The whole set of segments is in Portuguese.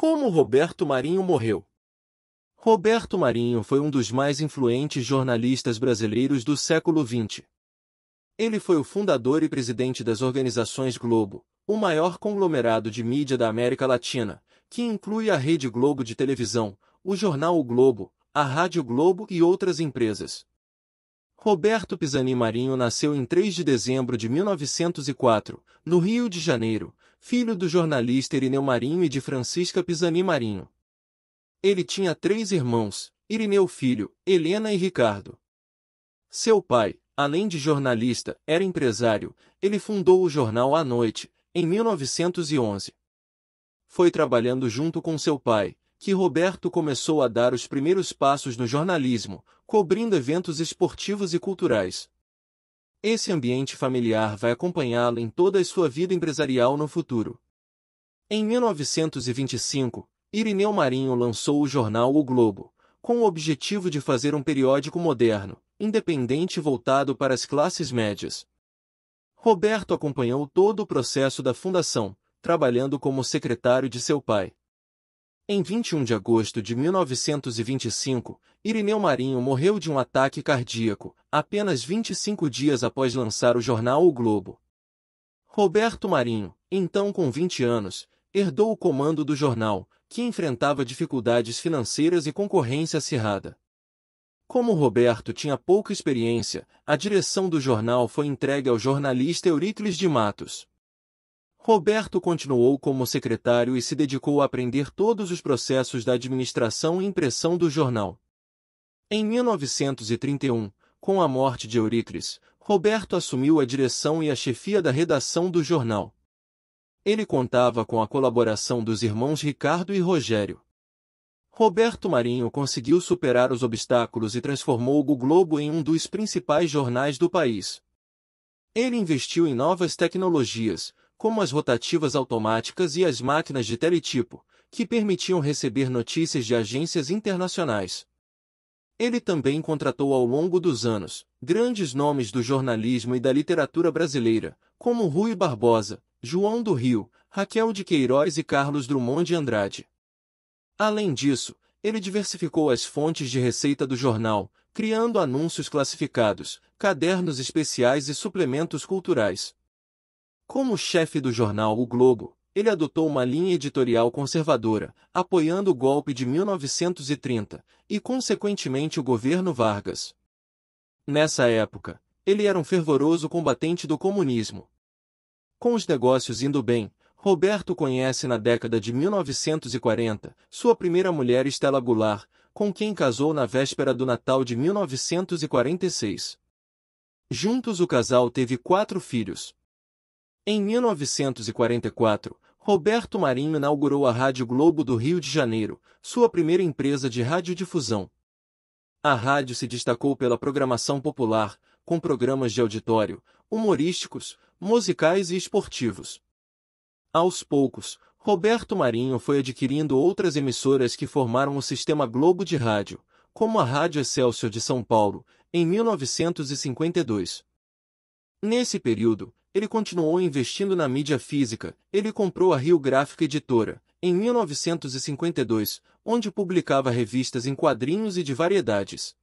Como Roberto Marinho morreu? Roberto Marinho foi um dos mais influentes jornalistas brasileiros do século XX. Ele foi o fundador e presidente das organizações Globo, o maior conglomerado de mídia da América Latina, que inclui a Rede Globo de televisão, o jornal O Globo, a Rádio Globo e outras empresas, Roberto Pisani Marinho nasceu em 3 de dezembro de 1904, no Rio de Janeiro, filho do jornalista Irineu Marinho e de Francisca Pisani Marinho. Ele tinha três irmãos, Irineu Filho, Helena e Ricardo. Seu pai, além de jornalista, era empresário, ele fundou o jornal À Noite, em 1911. Foi trabalhando junto com seu pai, que Roberto começou a dar os primeiros passos no jornalismo, cobrindo eventos esportivos e culturais. Esse ambiente familiar vai acompanhá-lo em toda a sua vida empresarial no futuro. Em 1925, Irineu Marinho lançou o jornal O Globo, com o objetivo de fazer um periódico moderno, independente e voltado para as classes médias. Roberto acompanhou todo o processo da fundação, trabalhando como secretário de seu pai. Em 21 de agosto de 1925, Irineu Marinho morreu de um ataque cardíaco, apenas 25 dias após lançar o jornal O Globo. Roberto Marinho, então com 20 anos, herdou o comando do jornal, que enfrentava dificuldades financeiras e concorrência acirrada. Como Roberto tinha pouca experiência, a direção do jornal foi entregue ao jornalista Euríclides de Matos. Roberto continuou como secretário e se dedicou a aprender todos os processos da administração e impressão do jornal. Em 1931, com a morte de Eurícris, Roberto assumiu a direção e a chefia da redação do jornal. Ele contava com a colaboração dos irmãos Ricardo e Rogério. Roberto Marinho conseguiu superar os obstáculos e transformou o Globo em um dos principais jornais do país. Ele investiu em novas tecnologias, como as rotativas automáticas e as máquinas de teletipo, que permitiam receber notícias de agências internacionais. Ele também contratou ao longo dos anos grandes nomes do jornalismo e da literatura brasileira, como Rui Barbosa, João do Rio, Raquel de Queiroz e Carlos Drummond de Andrade. Além disso, ele diversificou as fontes de receita do jornal, criando anúncios classificados, cadernos especiais e suplementos culturais. Como chefe do jornal O Globo, ele adotou uma linha editorial conservadora, apoiando o golpe de 1930 e, consequentemente, o governo Vargas. Nessa época, ele era um fervoroso combatente do comunismo. Com os negócios indo bem, Roberto conhece na década de 1940 sua primeira mulher Estela Goulart, com quem casou na véspera do Natal de 1946. Juntos o casal teve quatro filhos, em 1944, Roberto Marinho inaugurou a Rádio Globo do Rio de Janeiro, sua primeira empresa de radiodifusão. A rádio se destacou pela programação popular, com programas de auditório, humorísticos, musicais e esportivos. Aos poucos, Roberto Marinho foi adquirindo outras emissoras que formaram o sistema Globo de rádio, como a Rádio Excelsior de São Paulo, em 1952. Nesse período, ele continuou investindo na mídia física, ele comprou a Rio Gráfica Editora, em 1952, onde publicava revistas em quadrinhos e de variedades.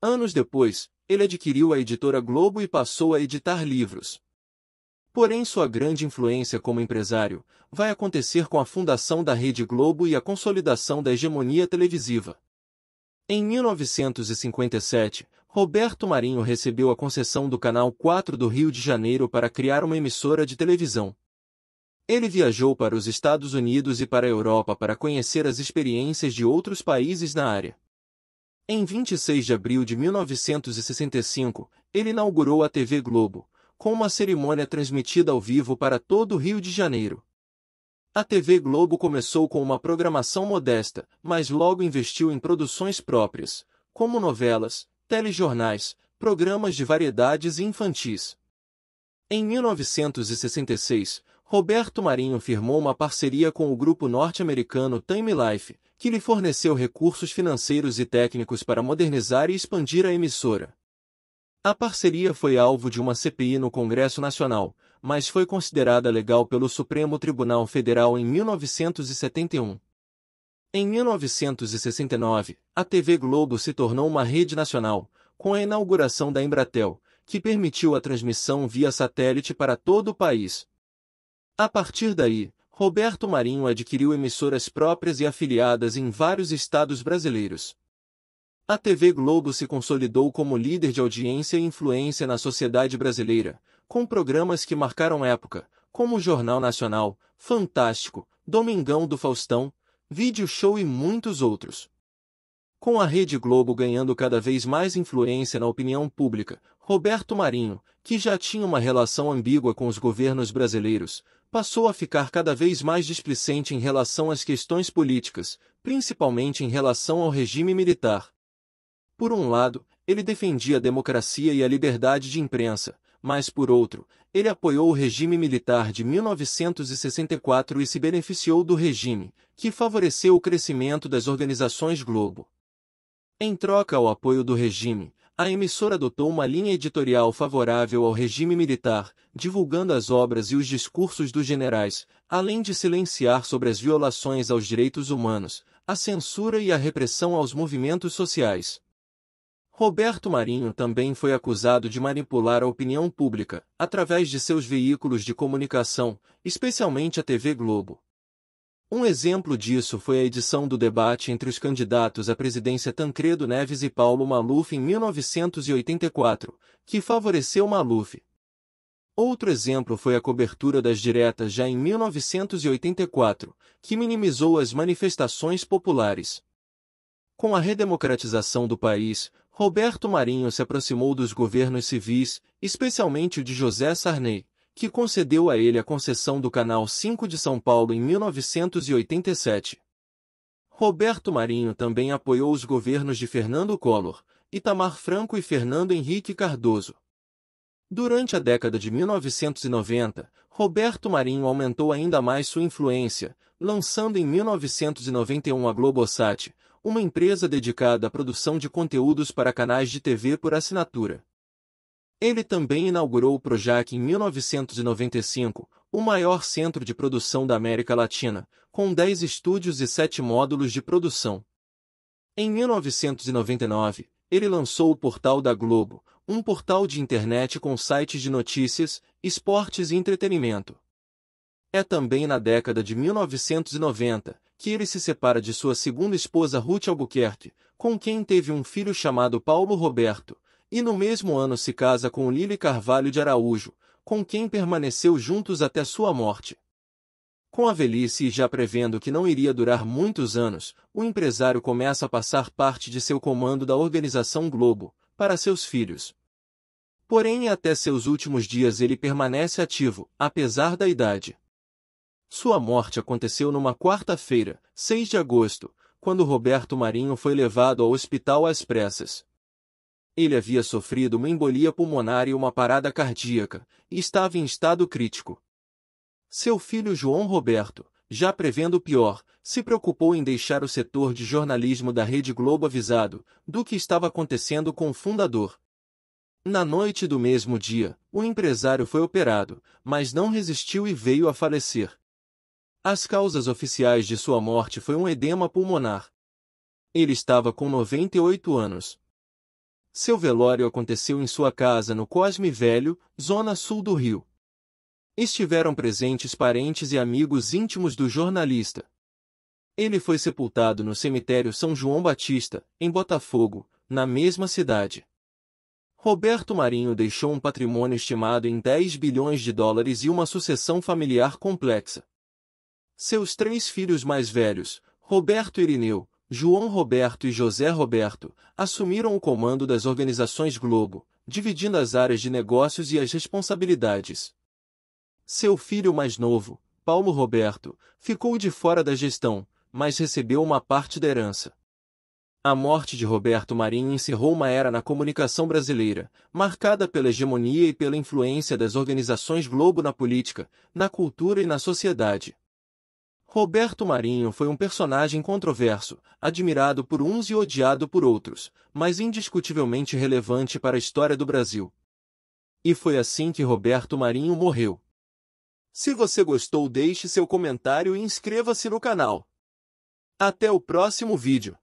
Anos depois, ele adquiriu a editora Globo e passou a editar livros. Porém, sua grande influência como empresário vai acontecer com a fundação da Rede Globo e a consolidação da hegemonia televisiva. Em 1957, Roberto Marinho recebeu a concessão do Canal 4 do Rio de Janeiro para criar uma emissora de televisão. Ele viajou para os Estados Unidos e para a Europa para conhecer as experiências de outros países na área. Em 26 de abril de 1965, ele inaugurou a TV Globo, com uma cerimônia transmitida ao vivo para todo o Rio de Janeiro. A TV Globo começou com uma programação modesta, mas logo investiu em produções próprias, como novelas, telejornais, programas de variedades infantis. Em 1966, Roberto Marinho firmou uma parceria com o grupo norte-americano Time Life, que lhe forneceu recursos financeiros e técnicos para modernizar e expandir a emissora. A parceria foi alvo de uma CPI no Congresso Nacional, mas foi considerada legal pelo Supremo Tribunal Federal em 1971. Em 1969, a TV Globo se tornou uma rede nacional, com a inauguração da Embratel, que permitiu a transmissão via satélite para todo o país. A partir daí, Roberto Marinho adquiriu emissoras próprias e afiliadas em vários estados brasileiros. A TV Globo se consolidou como líder de audiência e influência na sociedade brasileira, com programas que marcaram época, como o Jornal Nacional, Fantástico, Domingão do Faustão, vídeo show e muitos outros. Com a Rede Globo ganhando cada vez mais influência na opinião pública, Roberto Marinho, que já tinha uma relação ambígua com os governos brasileiros, passou a ficar cada vez mais displicente em relação às questões políticas, principalmente em relação ao regime militar. Por um lado, ele defendia a democracia e a liberdade de imprensa, mas por outro, ele apoiou o regime militar de 1964 e se beneficiou do regime, que favoreceu o crescimento das organizações Globo. Em troca ao apoio do regime, a emissora adotou uma linha editorial favorável ao regime militar, divulgando as obras e os discursos dos generais, além de silenciar sobre as violações aos direitos humanos, a censura e a repressão aos movimentos sociais. Roberto Marinho também foi acusado de manipular a opinião pública, através de seus veículos de comunicação, especialmente a TV Globo. Um exemplo disso foi a edição do debate entre os candidatos à presidência Tancredo Neves e Paulo Maluf em 1984, que favoreceu Maluf. Outro exemplo foi a cobertura das diretas já em 1984, que minimizou as manifestações populares. Com a redemocratização do país, Roberto Marinho se aproximou dos governos civis, especialmente o de José Sarney, que concedeu a ele a concessão do Canal 5 de São Paulo em 1987. Roberto Marinho também apoiou os governos de Fernando Collor, Itamar Franco e Fernando Henrique Cardoso. Durante a década de 1990, Roberto Marinho aumentou ainda mais sua influência, lançando em 1991 a Globosat, uma empresa dedicada à produção de conteúdos para canais de TV por assinatura. Ele também inaugurou o Projac em 1995, o maior centro de produção da América Latina, com 10 estúdios e 7 módulos de produção. Em 1999, ele lançou o Portal da Globo, um portal de internet com sites de notícias, esportes e entretenimento. É também na década de 1990 que ele se separa de sua segunda esposa Ruth Albuquerque, com quem teve um filho chamado Paulo Roberto, e no mesmo ano se casa com Lili Carvalho de Araújo, com quem permaneceu juntos até sua morte. Com a velhice e já prevendo que não iria durar muitos anos, o empresário começa a passar parte de seu comando da organização Globo para seus filhos. Porém, até seus últimos dias ele permanece ativo, apesar da idade. Sua morte aconteceu numa quarta-feira, 6 de agosto, quando Roberto Marinho foi levado ao hospital às pressas. Ele havia sofrido uma embolia pulmonar e uma parada cardíaca, e estava em estado crítico. Seu filho João Roberto, já prevendo o pior, se preocupou em deixar o setor de jornalismo da Rede Globo avisado do que estava acontecendo com o fundador. Na noite do mesmo dia, o empresário foi operado, mas não resistiu e veio a falecer. As causas oficiais de sua morte foi um edema pulmonar. Ele estava com 98 anos. Seu velório aconteceu em sua casa no Cosme Velho, zona sul do Rio. Estiveram presentes parentes e amigos íntimos do jornalista. Ele foi sepultado no cemitério São João Batista, em Botafogo, na mesma cidade. Roberto Marinho deixou um patrimônio estimado em 10 bilhões de dólares e uma sucessão familiar complexa. Seus três filhos mais velhos, Roberto Irineu, João Roberto e José Roberto, assumiram o comando das organizações Globo, dividindo as áreas de negócios e as responsabilidades. Seu filho mais novo, Paulo Roberto, ficou de fora da gestão, mas recebeu uma parte da herança. A morte de Roberto Marinho encerrou uma era na comunicação brasileira, marcada pela hegemonia e pela influência das organizações Globo na política, na cultura e na sociedade. Roberto Marinho foi um personagem controverso, admirado por uns e odiado por outros, mas indiscutivelmente relevante para a história do Brasil. E foi assim que Roberto Marinho morreu. Se você gostou, deixe seu comentário e inscreva-se no canal. Até o próximo vídeo.